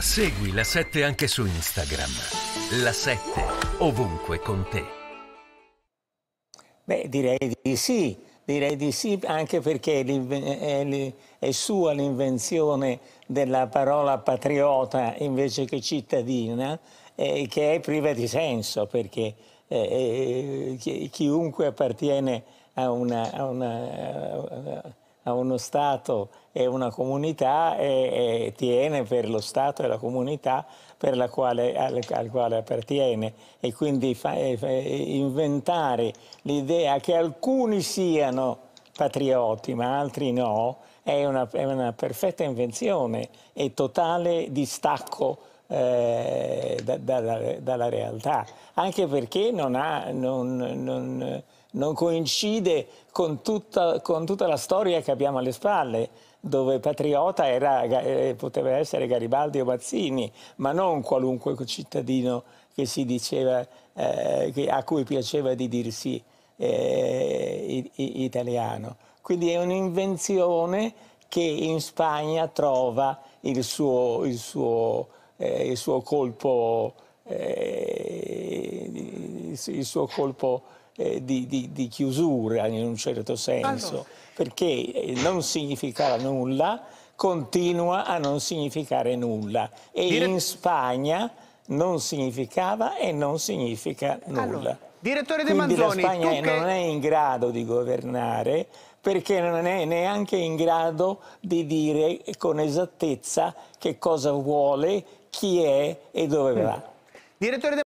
Segui la 7 anche su Instagram. La 7 ovunque con te. Beh, direi di sì, direi di sì anche perché è, sua l'invenzione della parola patriota invece che cittadina, eh, che è priva di senso perché eh, eh chiunque appartiene a una, a una a uno Stato e una comunità e, e, tiene per lo Stato e la comunità la quale, al, al, quale appartiene e quindi fa, inventare l'idea che alcuni siano patrioti ma altri no è una, è una perfetta invenzione e totale distacco eh, da, dalla, dalla, realtà, anche perché non, ha, non, non, non coincide con tutta, con tutta, la storia che abbiamo alle spalle, dove patriota era, eh, poteva essere Garibaldi o Mazzini, ma non qualunque cittadino che si diceva, eh, che, a cui piaceva di dirsi eh, i, italiano. Quindi è un'invenzione che in Spagna trova il suo, il suo eh, il suo colpo, eh, il suo colpo eh, di, di, di, chiusura in un certo senso, allora. perché eh, non significava nulla, continua a non significare nulla e Dire... in Spagna non significava e non significa nulla. Allora, direttore De Quindi Manzoni, la Spagna che... non è in grado di governare perché non è neanche in grado di dire con esattezza che cosa vuole chi è e dove mm. va. Direttore